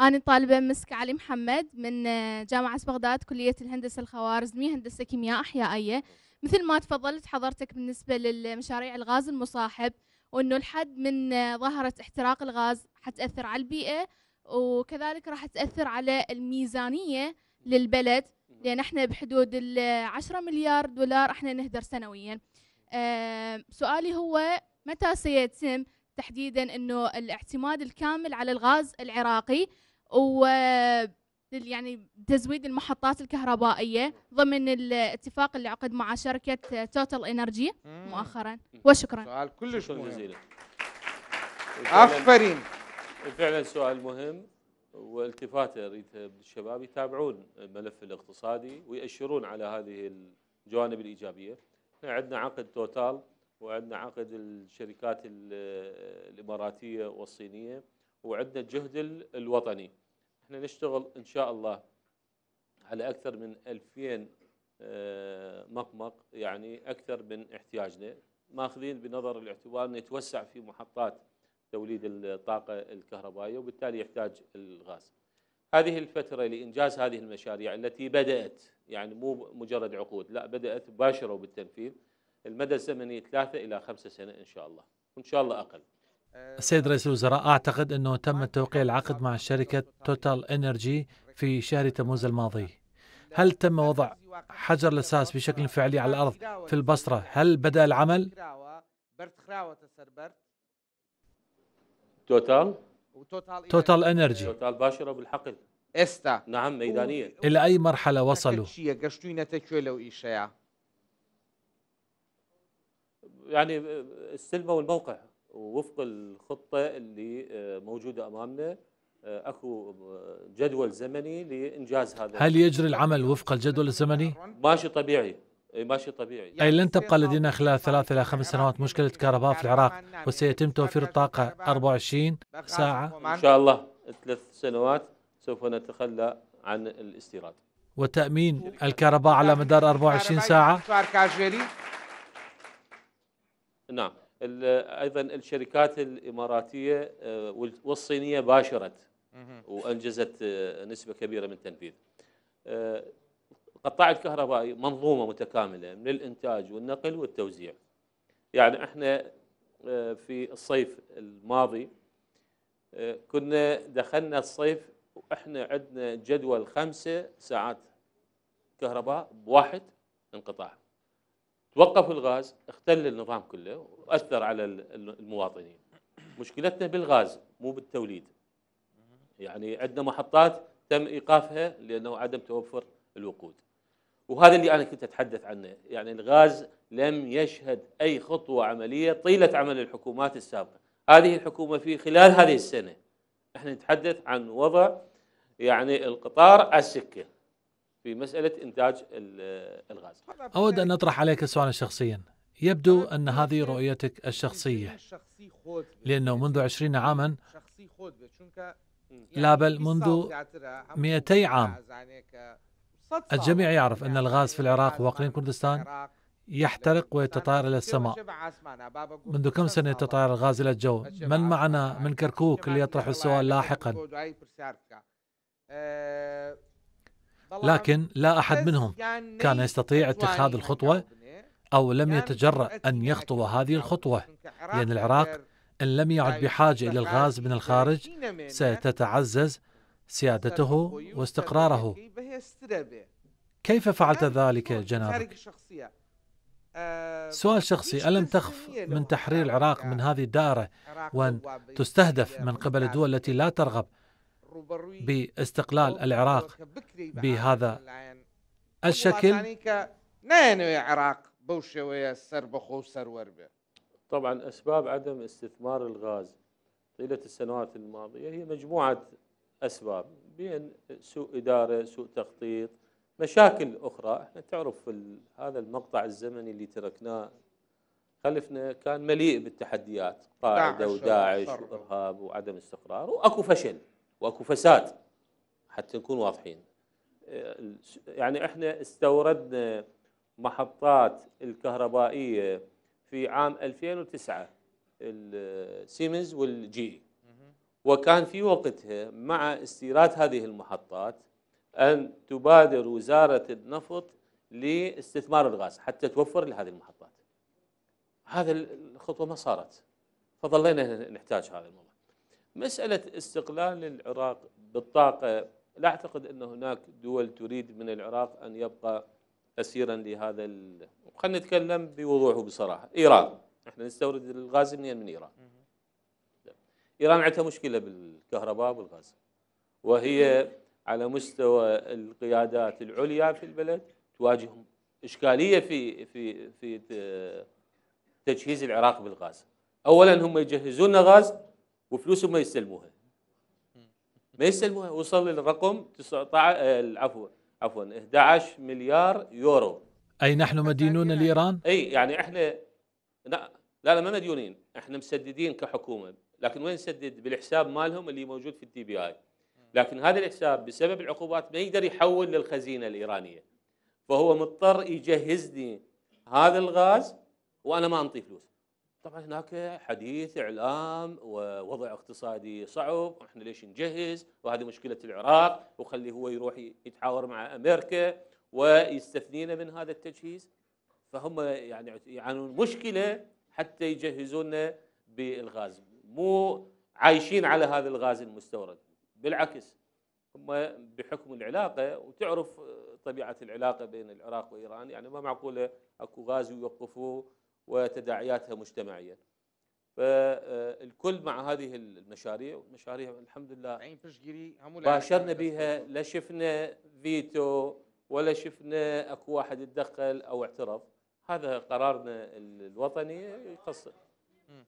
أنا طالبة مسك علي محمد من آه، جامعة بغداد كلية الهندسة الخوارزمية هندسة كيمياء أحيائية مثل ما تفضلت حضرتك بالنسبة للمشاريع الغاز المصاحب وأنه الحد من آه، ظاهرة احتراق الغاز حتأثر على البيئة وكذلك راح تأثر على الميزانية للبلد لأن احنا بحدود العشرة آه، مليار دولار احنا نهدر سنويا أه سؤالي هو متى سيتم تحديدا أنه الاعتماد الكامل على الغاز العراقي و يعني تزويد المحطات الكهربائية ضمن الاتفاق اللي عقد مع شركة توتال انرجي مؤخرا وشكرا سؤال كلش مهم عفرين فعلا سؤال مهم والتفاته اريد الشباب يتابعون الملف الاقتصادي ويأشرون على هذه الجوانب الايجابيه. احنا عندنا عقد توتال وعندنا عقد الشركات الاماراتيه والصينيه وعندنا الجهد الوطني احنا نشتغل ان شاء الله على اكثر من 2000 آه، مقمق يعني اكثر من احتياجنا ماخذين بنظر الاعتبار نتوسع في محطات توليد الطاقه الكهربائيه وبالتالي يحتاج الغاز. هذه الفتره لانجاز هذه المشاريع التي بدات يعني مو مجرد عقود لا بدات مباشره وبالتنفيذ المدى الزمني ثلاثه الى خمسه سنه ان شاء الله وان شاء الله اقل. السيد رئيس الوزراء أعتقد أنه تم توقيع العقد مع شركة توتال انرجي في شهر تموز الماضي هل تم وضع حجر الأساس بشكل فعلي على الأرض في البصرة هل بدأ العمل؟ توتال توتال انرجي توتال باشرة بالحقل استا نعم ميدانيا إلى أي مرحلة وصلوا؟ يعني السلمة والموقع ووفق الخطه اللي آه، موجوده امامنا آه، اكو آه، جدول زمني لانجاز هذا هل يجري العمل وفق الجدول الزمني؟ ماشي طبيعي ماشي طبيعي اي لن تبقى لدينا خلال ثلاث الى خمس سنوات مشكله كهرباء في العراق وسيتم توفير الطاقه 24 ساعه ان شاء الله ثلاث سنوات سوف نتخلى عن الاستيراد وتامين الكهرباء على مدار 24 ساعه نعم ايضا الشركات الاماراتيه آه، والصينيه باشرت وانجزت آه، نسبه كبيره من التنفيذ. القطاع آه، الكهربائي منظومه متكامله من الانتاج والنقل والتوزيع. يعني احنا في الصيف الماضي كنا دخلنا الصيف واحنا عندنا جدول خمسه ساعات كهرباء بواحد انقطاع. توقف الغاز اختل النظام كله واثر على المواطنين مشكلتنا بالغاز مو بالتوليد يعني عندنا محطات تم ايقافها لانه عدم توفر الوقود وهذا اللي انا كنت اتحدث عنه يعني الغاز لم يشهد اي خطوه عمليه طيله عمل الحكومات السابقه هذه الحكومه في خلال هذه السنه احنا نتحدث عن وضع يعني القطار على السكه في مسألة إنتاج الغاز أود أن أطرح عليك سؤالا شخصيا يبدو أن هذه رؤيتك الشخصية لأنه منذ عشرين عاما لا بل منذ 200 عام الجميع يعرف أن الغاز في العراق وأقليم كردستان يحترق ويتطاير إلى السماء منذ كم سنة يتطاير الغاز إلى الجو من معنا من كركوك اللي يطرح السؤال لاحقا لكن لا أحد منهم يعني كان يستطيع اتخاذ الخطوة أو لم يعني يتجرأ أن يخطو هذه الخطوة لأن يعني العراق إن لم يعد طيب، بحاجة إلى الغاز من الخارج ستتعزز سيادته واستقراره كيف فعلت ذلك جنابك؟ آه، سؤال شخصي ألم تخف من تحرير العراق من هذه الدائرة وأن تستهدف من قبل الدول التي لا ترغب باستقلال العراق بهذا الشكل طبعا أسباب عدم استثمار الغاز طيلة السنوات الماضية هي مجموعة أسباب بين سوء إدارة سوء تخطيط مشاكل أخرى احنا تعرف هذا المقطع الزمني اللي تركناه خلفنا كان مليء بالتحديات قاعده وداعش وارهاب وعدم استقرار واكو فشل واكو فساد حتى نكون واضحين يعني احنا استوردنا محطات الكهربائيه في عام 2009 السيمنز والجي وكان في وقتها مع استيراد هذه المحطات ان تبادر وزاره النفط لاستثمار الغاز حتى توفر لهذه المحطات هذه الخطوه ما صارت فظلينا نحتاج هذا الموضوع مسألة استقلال العراق بالطاقة لا أعتقد أن هناك دول تريد من العراق أن يبقى أسيرا لهذا ال... خلينا نتكلم بوضوح وبصراحة إيران احنا نستورد الغاز منين من إيران إيران عندها مشكلة بالكهرباء والغاز وهي على مستوى القيادات العليا في البلد تواجه إشكالية في في في تجهيز العراق بالغاز أولا هم يجهزون غاز وفلوسهم ما يستلموها ما يستلموها وصل للرقم 19 آه، عفوا عفوا 11 مليار يورو اي نحن مدينون لايران؟ اي يعني احنا لا لا ما مديونين احنا مسددين كحكومه لكن وين نسدد؟ بالحساب مالهم اللي موجود في التي بي اي لكن هذا الحساب بسبب العقوبات ما يقدر يحول للخزينه الايرانيه فهو مضطر يجهزني هذا الغاز وانا ما انطي فلوس طبعا هناك حديث اعلام ووضع اقتصادي صعب احنا ليش نجهز وهذه مشكله العراق وخلي هو يروح يتحاور مع امريكا ويستثنينا من هذا التجهيز فهم يعني يعانون مشكله حتى يجهزونا بالغاز مو عايشين على هذا الغاز المستورد بالعكس هم بحكم العلاقه وتعرف طبيعه العلاقه بين العراق وايران يعني ما معقوله اكو غاز ويوقفوه وتداعياتها مجتمعيا فالكل آه، مع هذه المشاريع مشاريع الحمد لله يعني باشرنا بها لا شفنا فيتو ولا شفنا اكو واحد يتدخل او اعترف هذا قرارنا الوطني يخص